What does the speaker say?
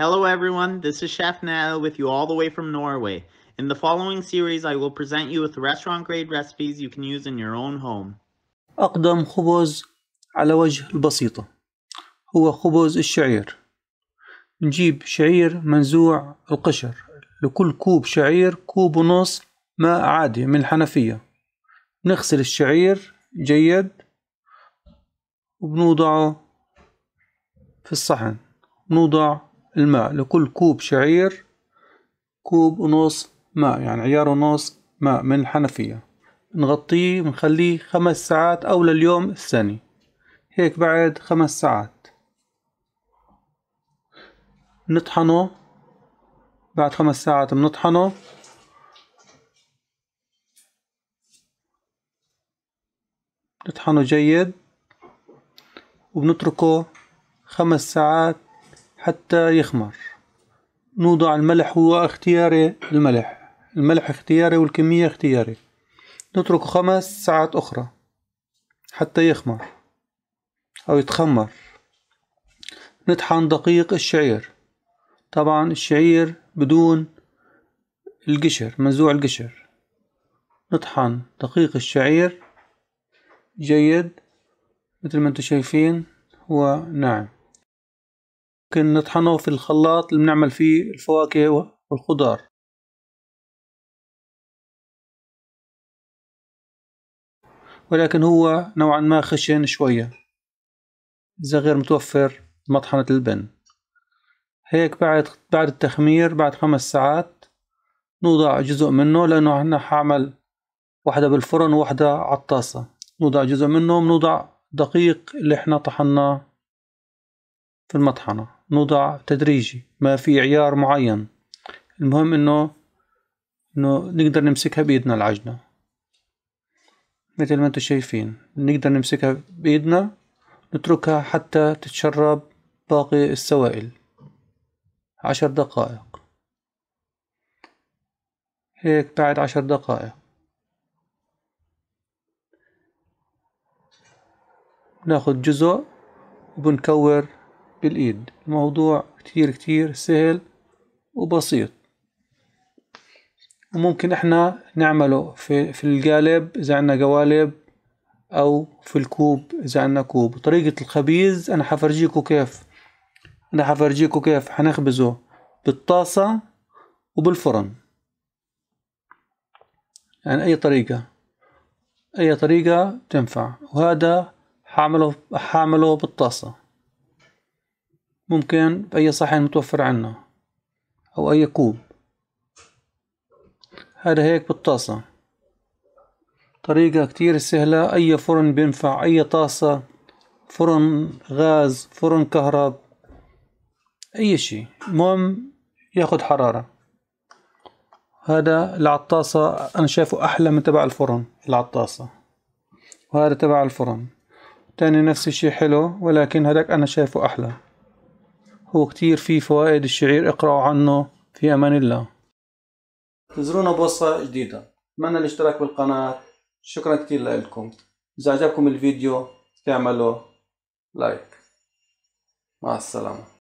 Hello everyone, this is Chef Nell with you all the way from Norway. In the following series, I will present you with restaurant grade recipes you can use in your own home. أقدم خبز على وجه البسيطة هو خبز الشعير نجيب شعير منزوع القشر لكل كوب شعير كوب ونص ماء عادي من الحنفية نغسل الشعير جيد وبنوضعه في الصحن نوضع الماء لكل كوب شعير كوب ونص ماء يعني عيار ونص ماء من الحنفية نغطيه ونخليه خمس ساعات أو لليوم الثاني هيك بعد خمس ساعات نطحنه بعد خمس ساعات بنطحنه نطحنه جيد وبنتركه خمس ساعات حتى يخمر نوضع الملح هو اختياري الملح الملح اختياري والكمية اختياري نترك خمس ساعات أخرى حتى يخمر أو يتخمر نطحن دقيق الشعير طبعا الشعير بدون القشر منزوع القشر نطحن دقيق الشعير جيد مثل ما انتم شايفين هو ناعم ممكن نطحنه في الخلاط اللي بنعمل فيه الفواكه والخضار ولكن هو نوعا ما خشن شوية إذا غير متوفر مطحنة البن هيك بعد بعد التخمير بعد خمس ساعات نوضع جزء منه لأنه احنا حعمل واحدة بالفرن وواحدة الطاسة نوضع جزء منه بنوضع دقيق اللي احنا طحناه في المطحنة نوضع تدريجي ما في عيار معين المهم انه انه نقدر نمسكها بايدنا العجنة مثل ما انتم شايفين نقدر نمسكها بايدنا نتركها حتى تتشرب باقي السوائل عشر دقائق هيك بعد عشر دقائق ناخد جزء وبنكور بالإيد الموضوع كتير كتير سهل وبسيط وممكن احنا نعمله في, في القالب إذا عندنا قوالب أو في الكوب إذا عندنا كوب طريقة الخبيز أنا حفرجيكو كيف أنا حفرجيكو كيف حنخبزه بالطاسة وبالفرن يعني أي طريقة أي طريقة تنفع وهذا حعمله حعمله بالطاسة ممكن بأي صحن متوفر عنا أو أي كوب هذا هيك بالطاسة طريقة كتير سهلة أي فرن بينفع أي طاسة فرن غاز فرن كهرب أي شيء المهم ياخد حرارة هذا العطاسة أنا شايفه أحلى من تبع الفرن العطاسة وهذا تبع الفرن تاني نفس الشي حلو ولكن هذاك أنا شايفه أحلى وكتير في فوائد الشعير اقرأوا عنه في أمان الله زرونا بوصة جديدة أتمنى الاشتراك بالقناة شكرا كتير لكم إذا عجبكم الفيديو تعملوا لايك مع السلامة